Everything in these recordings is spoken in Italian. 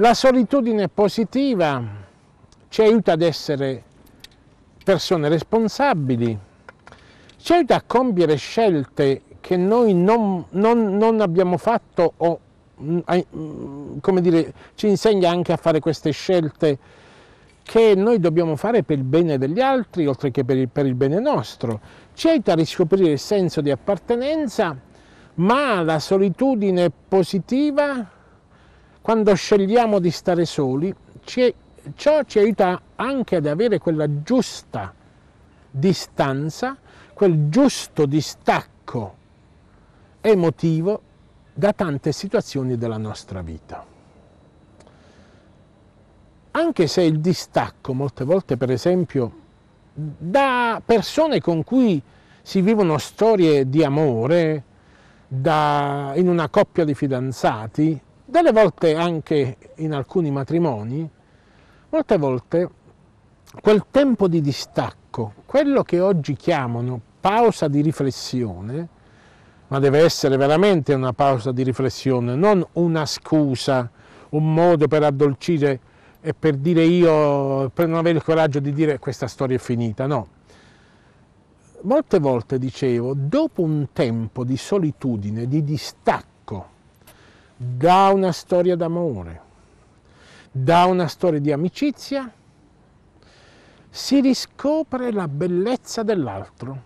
La solitudine positiva ci aiuta ad essere persone responsabili, ci aiuta a compiere scelte che noi non, non, non abbiamo fatto o mm, mm, come dire, ci insegna anche a fare queste scelte che noi dobbiamo fare per il bene degli altri, oltre che per il, per il bene nostro. Ci aiuta a riscoprire il senso di appartenenza, ma la solitudine positiva quando scegliamo di stare soli, ci, ciò ci aiuta anche ad avere quella giusta distanza, quel giusto distacco emotivo da tante situazioni della nostra vita. Anche se il distacco molte volte, per esempio, da persone con cui si vivono storie di amore, da, in una coppia di fidanzati, delle volte anche in alcuni matrimoni, molte volte quel tempo di distacco, quello che oggi chiamano pausa di riflessione, ma deve essere veramente una pausa di riflessione, non una scusa, un modo per addolcire e per dire io, per non avere il coraggio di dire questa storia è finita, no. Molte volte dicevo, dopo un tempo di solitudine, di distacco, da una storia d'amore, da una storia di amicizia, si riscopre la bellezza dell'altro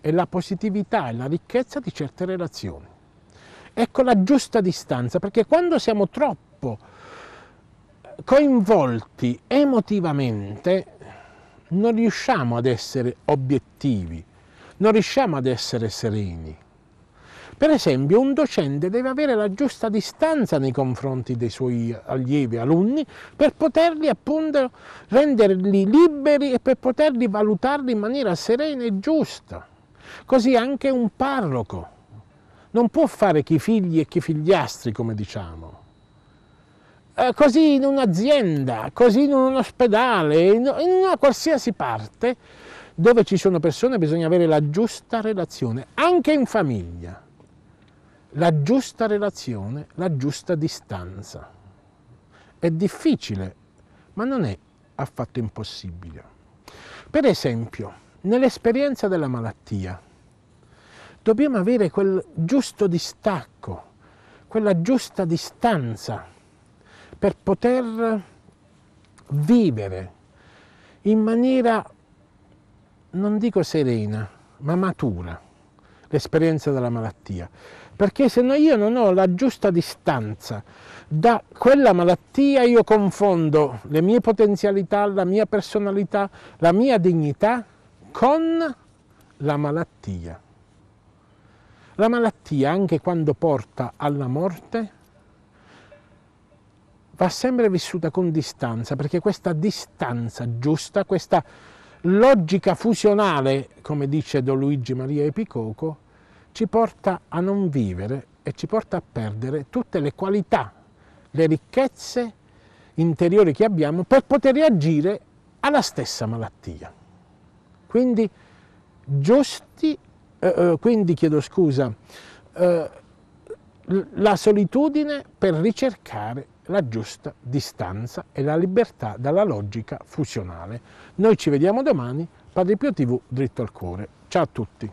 e la positività e la ricchezza di certe relazioni. Ecco la giusta distanza, perché quando siamo troppo eh, coinvolti emotivamente non riusciamo ad essere obiettivi, non riusciamo ad essere sereni. Per esempio un docente deve avere la giusta distanza nei confronti dei suoi allievi, alunni, per poterli appunto renderli liberi e per poterli valutarli in maniera serena e giusta. Così anche un parroco non può fare chi figli e chi figliastri, come diciamo. Eh, così in un'azienda, così in un ospedale, in una qualsiasi parte dove ci sono persone bisogna avere la giusta relazione, anche in famiglia la giusta relazione, la giusta distanza. È difficile, ma non è affatto impossibile. Per esempio, nell'esperienza della malattia, dobbiamo avere quel giusto distacco, quella giusta distanza per poter vivere in maniera, non dico serena, ma matura l'esperienza della malattia, perché se no io non ho la giusta distanza da quella malattia io confondo le mie potenzialità, la mia personalità, la mia dignità con la malattia. La malattia, anche quando porta alla morte, va sempre vissuta con distanza, perché questa distanza giusta, questa logica fusionale, come dice Don Luigi Maria Epicoco, ci porta a non vivere e ci porta a perdere tutte le qualità, le ricchezze interiori che abbiamo per poter reagire alla stessa malattia. Quindi giusti, eh, eh quindi chiedo scusa, eh, la solitudine per ricercare la giusta distanza e la libertà dalla logica fusionale. Noi ci vediamo domani, Padre Pio TV, dritto al cuore. Ciao a tutti.